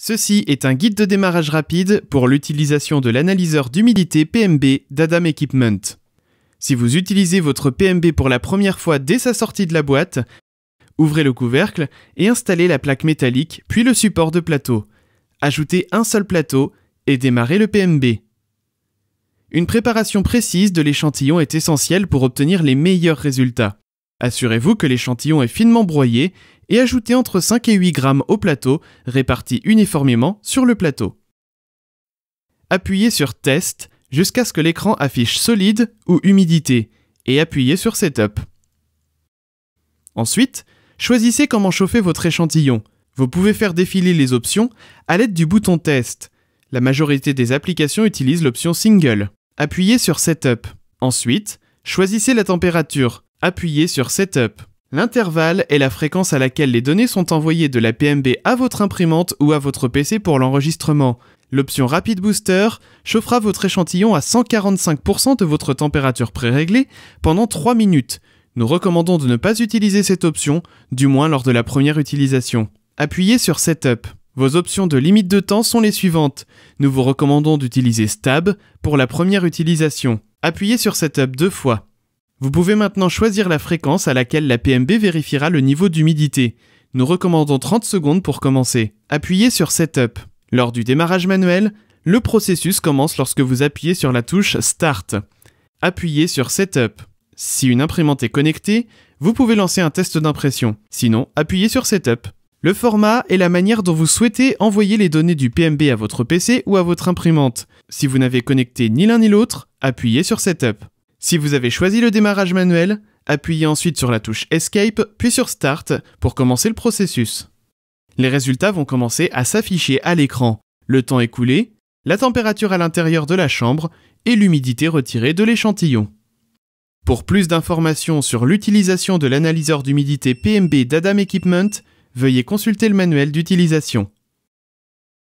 Ceci est un guide de démarrage rapide pour l'utilisation de l'analyseur d'humidité PMB d'Adam Equipment. Si vous utilisez votre PMB pour la première fois dès sa sortie de la boîte, ouvrez le couvercle et installez la plaque métallique puis le support de plateau. Ajoutez un seul plateau et démarrez le PMB. Une préparation précise de l'échantillon est essentielle pour obtenir les meilleurs résultats. Assurez-vous que l'échantillon est finement broyé et ajoutez entre 5 et 8 grammes au plateau, répartis uniformément sur le plateau. Appuyez sur Test jusqu'à ce que l'écran affiche solide ou humidité et appuyez sur Setup. Ensuite, choisissez comment chauffer votre échantillon. Vous pouvez faire défiler les options à l'aide du bouton Test. La majorité des applications utilisent l'option Single. Appuyez sur Setup. Ensuite, choisissez la température. Appuyez sur Setup. L'intervalle est la fréquence à laquelle les données sont envoyées de la PMB à votre imprimante ou à votre PC pour l'enregistrement. L'option Rapid Booster chauffera votre échantillon à 145% de votre température pré-réglée pendant 3 minutes. Nous recommandons de ne pas utiliser cette option, du moins lors de la première utilisation. Appuyez sur Setup. Vos options de limite de temps sont les suivantes. Nous vous recommandons d'utiliser Stab pour la première utilisation. Appuyez sur Setup deux fois. Vous pouvez maintenant choisir la fréquence à laquelle la PMB vérifiera le niveau d'humidité. Nous recommandons 30 secondes pour commencer. Appuyez sur Setup. Lors du démarrage manuel, le processus commence lorsque vous appuyez sur la touche Start. Appuyez sur Setup. Si une imprimante est connectée, vous pouvez lancer un test d'impression. Sinon, appuyez sur Setup. Le format est la manière dont vous souhaitez envoyer les données du PMB à votre PC ou à votre imprimante. Si vous n'avez connecté ni l'un ni l'autre, appuyez sur Setup. Si vous avez choisi le démarrage manuel, appuyez ensuite sur la touche Escape puis sur Start pour commencer le processus. Les résultats vont commencer à s'afficher à l'écran, le temps écoulé, la température à l'intérieur de la chambre et l'humidité retirée de l'échantillon. Pour plus d'informations sur l'utilisation de l'analyseur d'humidité PMB d'Adam Equipment, veuillez consulter le manuel d'utilisation.